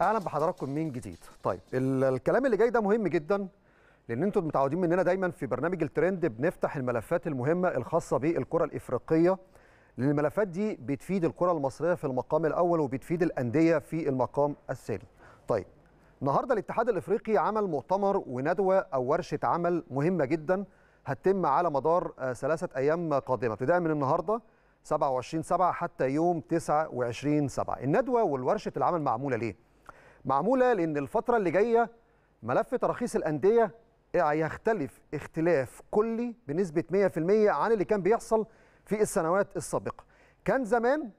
اهلا بحضراتكم من جديد طيب الكلام اللي جاي ده مهم جدا لان انتم متعودين مننا دايما في برنامج الترند بنفتح الملفات المهمه الخاصه بالكره الافريقيه لان الملفات دي بتفيد الكره المصريه في المقام الاول وبتفيد الانديه في المقام الثاني طيب النهارده الاتحاد الافريقي عمل مؤتمر وندوه او ورشه عمل مهمه جدا هتتم على مدار آه، ثلاثه ايام قادمه ابتداء من النهارده 27 7 حتى يوم 29 7 الندوه والورشه العمل معموله ليه معموله لان الفتره اللي جايه ملف تراخيص الانديه هيختلف اختلاف كلي بنسبه 100% عن اللي كان بيحصل في السنوات السابقه كان زمان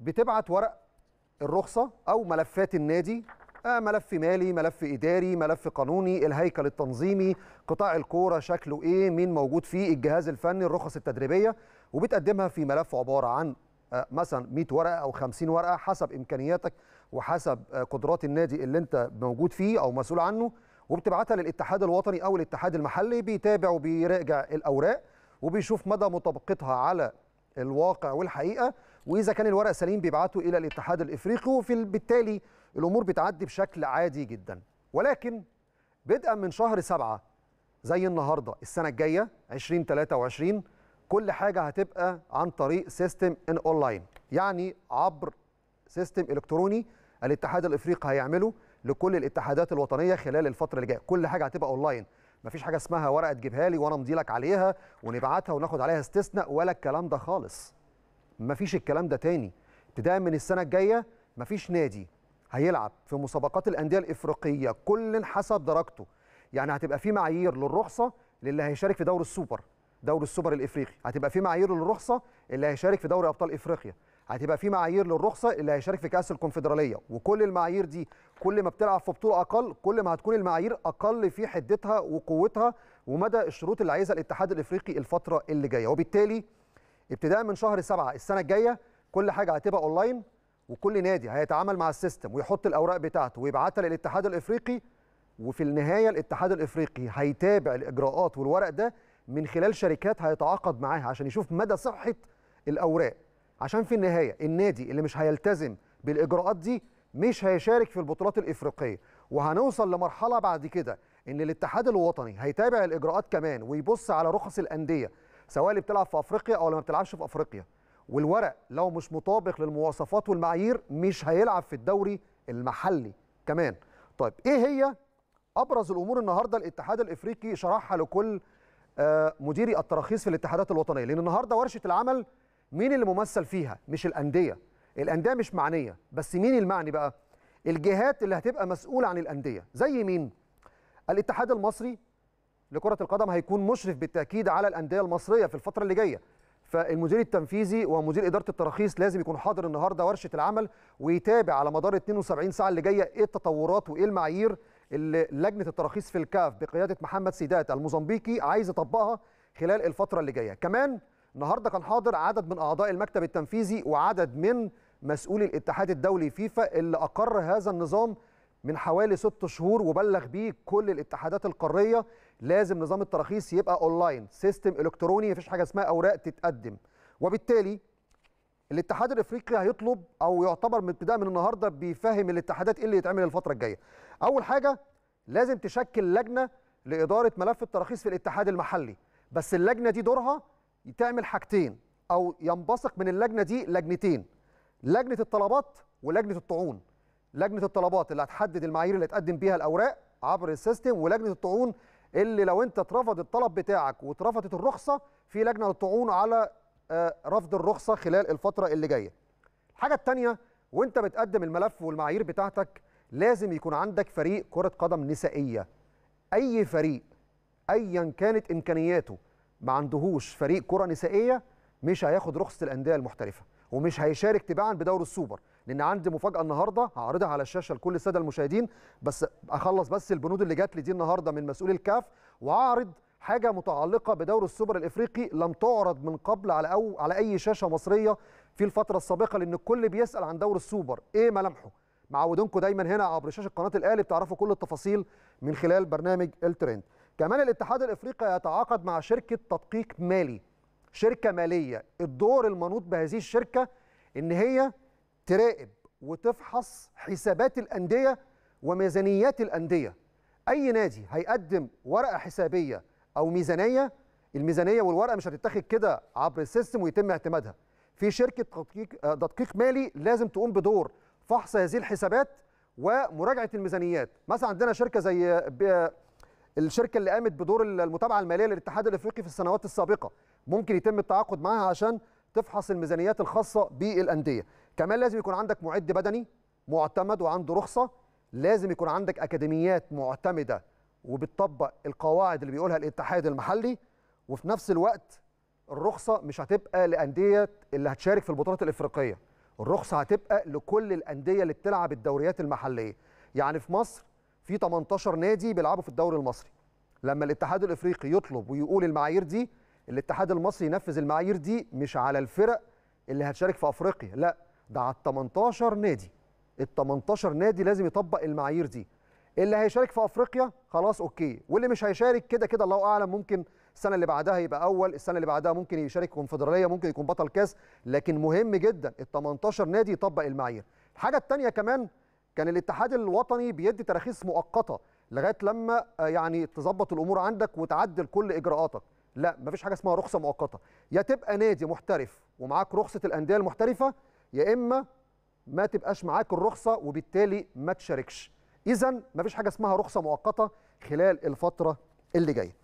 بتبعت ورق الرخصه او ملفات النادي آه ملف مالي ملف اداري ملف قانوني الهيكل التنظيمي قطاع الكوره شكله ايه مين موجود فيه الجهاز الفني الرخص التدريبيه وبتقدمها في ملف عباره عن آه مثلا 100 ورقه او 50 ورقه حسب امكانياتك وحسب آه، قدرات النادي اللي انت موجود فيه او مسؤول عنه وبتبعتها للاتحاد الوطني او الاتحاد المحلي بيتابع وبيراجع الاوراق وبيشوف مدى مطابقتها على الواقع والحقيقه واذا كان الورق سليم بيبعته الى الاتحاد الافريقي وفي بالتالي الامور بتعدي بشكل عادي جدا ولكن بدءا من شهر سبعة زي النهارده السنه الجايه 2023 كل حاجه هتبقى عن طريق سيستم ان اونلاين يعني عبر سيستم الكتروني الاتحاد الافريقي هيعمله لكل الاتحادات الوطنيه خلال الفتره اللي جايه كل حاجه هتبقى اونلاين مفيش حاجه اسمها ورقه تجيبها لي وانا امضي لك عليها ونبعتها وناخد عليها استثناء ولا الكلام ده خالص مفيش الكلام ده تاني ابتداء من السنه الجايه مفيش نادي هيلعب في مسابقات الانديه الافريقيه كل حسب درجته يعني هتبقى في معايير للرخصه للي هيشارك في دوري السوبر دوري السوبر الافريقي هتبقى في معايير للرخصه اللي هيشارك في دوري ابطال افريقيا هتبقى في معايير للرخصه اللي هيشارك في كاس الكونفدراليه وكل المعايير دي كل ما بتلعب في بطوله اقل كل ما هتكون المعايير اقل في حدتها وقوتها ومدى الشروط اللي عايزها الاتحاد الافريقي الفتره اللي جايه وبالتالي ابتداء من شهر سبعة السنه الجايه كل حاجه هتبقى اونلاين وكل نادي هيتعامل مع السيستم ويحط الاوراق بتاعته ويبعتها للاتحاد الافريقي وفي النهايه الاتحاد الافريقي هيتابع الاجراءات والورق ده من خلال شركات هيتعاقد معاها عشان يشوف مدى صحه الاوراق عشان في النهايه النادي اللي مش هيلتزم بالاجراءات دي مش هيشارك في البطولات الافريقيه وهنوصل لمرحله بعد كده ان الاتحاد الوطني هيتابع الاجراءات كمان ويبص على رخص الانديه سواء اللي بتلعب في افريقيا او اللي ما بتلعبش في افريقيا والورق لو مش مطابق للمواصفات والمعايير مش هيلعب في الدوري المحلي كمان طيب ايه هي ابرز الامور النهارده الاتحاد الافريقي شرحها لكل آه، مديري التراخيص في الاتحادات الوطنيه لان النهارده ورشه العمل مين اللي ممثل فيها مش الانديه الانديه مش معنيه بس مين المعني بقى الجهات اللي هتبقى مسؤوله عن الانديه زي مين الاتحاد المصري لكره القدم هيكون مشرف بالتاكيد على الانديه المصريه في الفتره اللي جايه فالمدير التنفيذي ومدير اداره التراخيص لازم يكون حاضر النهارده ورشه العمل ويتابع على مدار 72 ساعه اللي جايه ايه التطورات وايه المعايير اللي لجنه التراخيص في الكاف بقياده محمد سيدات الموزمبيقي عايز يطبقها خلال الفتره اللي جايه كمان النهارده كان حاضر عدد من اعضاء المكتب التنفيذي وعدد من مسؤولي الاتحاد الدولي فيفا اللي اقر هذا النظام من حوالي ست شهور وبلغ بيه كل الاتحادات القاريه لازم نظام التراخيص يبقى اونلاين سيستم الكتروني مفيش حاجه اسمها اوراق تتقدم وبالتالي الاتحاد الافريقي هيطلب او يعتبر ابتداء من النهارده بيفهم الاتحادات ايه اللي يتعمل الفتره الجايه اول حاجه لازم تشكل لجنه لاداره ملف التراخيص في الاتحاد المحلي بس اللجنه دي دورها تعمل حاجتين او ينبثق من اللجنه دي لجنتين لجنه الطلبات ولجنه الطعون لجنه الطلبات اللي هتحدد المعايير اللي تقدم بيها الاوراق عبر السيستم ولجنه الطعون اللي لو انت اترفض الطلب بتاعك واترفضت الرخصه في لجنه الطعون على آه، رفض الرخصه خلال الفتره اللي جايه الحاجه الثانيه وانت بتقدم الملف والمعايير بتاعتك لازم يكون عندك فريق كره قدم نسائيه اي فريق ايا كانت امكانياته ما عندهوش فريق كره نسائيه مش هياخد رخصه الانديه المحترفه ومش هيشارك تباعا بدوري السوبر لان عندي مفاجاه النهارده هعرضها على الشاشه لكل الساده المشاهدين بس اخلص بس البنود اللي جات لي دي النهارده من مسؤول الكاف واعرض حاجه متعلقه بدوري السوبر الافريقي لم تعرض من قبل على او على اي شاشه مصريه في الفتره السابقه لان الكل بيسال عن دوري السوبر ايه ملامحه معودينكم دايما هنا عبر شاشه قناه الاهلي بتعرفوا كل التفاصيل من خلال برنامج الترند كمان الاتحاد الافريقي يتعاقد مع شركه تدقيق مالي شركه ماليه الدور المنوط بهذه الشركه ان هي تراقب وتفحص حسابات الانديه وميزانيات الانديه اي نادي هيقدم ورقه حسابيه او ميزانيه الميزانيه والورقه مش هتتاخد كده عبر السيستم ويتم اعتمادها في شركه تدقيق تدقيق مالي لازم تقوم بدور فحص هذه الحسابات ومراجعه الميزانيات مثلا عندنا شركه زي الشركه اللي قامت بدور المتابعه الماليه للاتحاد الافريقي في السنوات السابقه ممكن يتم التعاقد معها عشان تفحص الميزانيات الخاصه بالانديه كمان لازم يكون عندك معد بدني معتمد وعنده رخصه لازم يكون عندك اكاديميات معتمده وبتطبق القواعد اللي بيقولها الاتحاد المحلي وفي نفس الوقت الرخصه مش هتبقى لانديه اللي هتشارك في البطولات الافريقيه الرخصه هتبقى لكل الانديه اللي بتلعب الدوريات المحليه يعني في مصر في 18 نادي بيلعبوا في الدوري المصري لما الاتحاد الافريقي يطلب ويقول المعايير دي الاتحاد المصري ينفذ المعايير دي مش على الفرق اللي هتشارك في افريقيا لا ده على ال 18 نادي ال 18 نادي لازم يطبق المعايير دي اللي هيشارك في افريقيا خلاص اوكي واللي مش هيشارك كده كده الله اعلم ممكن السنه اللي بعدها يبقى اول السنه اللي بعدها ممكن يشارك كونفدراليه ممكن يكون بطل كاس لكن مهم جدا ال 18 نادي يطبق المعايير الحاجه الثانيه كمان كان الاتحاد الوطني بيدي تراخيص مؤقته لغايه لما آه، يعني تظبط الامور عندك وتعدل كل اجراءاتك لا مفيش حاجه اسمها رخصه مؤقته يا تبقى نادي محترف ومعاك رخصه الانديه المحترفه يا اما ما تبقاش معاك الرخصه وبالتالي ما تشاركش اذا مفيش حاجه اسمها رخصه مؤقته خلال الفتره اللي جايه